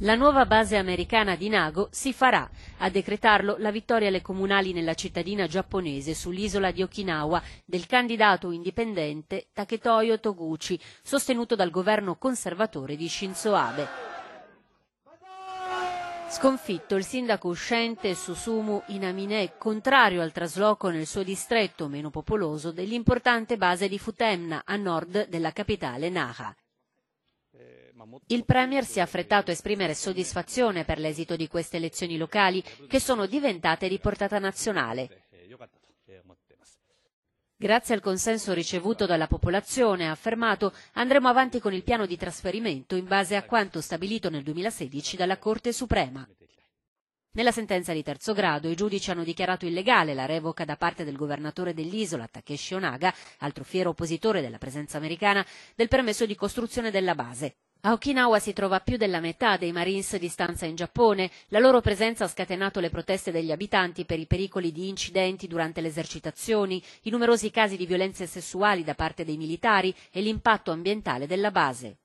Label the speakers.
Speaker 1: La nuova base americana di Nago si farà. A decretarlo la vittoria alle comunali nella cittadina giapponese sull'isola di Okinawa del candidato indipendente Taketoyo Toguchi, sostenuto dal governo conservatore di Shinzo Abe. Sconfitto il sindaco uscente Susumu Inamine, contrario al trasloco nel suo distretto meno popoloso dell'importante base di Futemna a nord della capitale Naha. Il Premier si è affrettato a esprimere soddisfazione per l'esito di queste elezioni locali che sono diventate di portata nazionale. Grazie al consenso ricevuto dalla popolazione, ha affermato, andremo avanti con il piano di trasferimento in base a quanto stabilito nel 2016 dalla Corte Suprema. Nella sentenza di terzo grado i giudici hanno dichiarato illegale la revoca da parte del governatore dell'isola, Takeshi Onaga, altro fiero oppositore della presenza americana, del permesso di costruzione della base. A Okinawa si trova più della metà dei Marines di stanza in Giappone. La loro presenza ha scatenato le proteste degli abitanti per i pericoli di incidenti durante le esercitazioni, i numerosi casi di violenze sessuali da parte dei militari e l'impatto ambientale della base.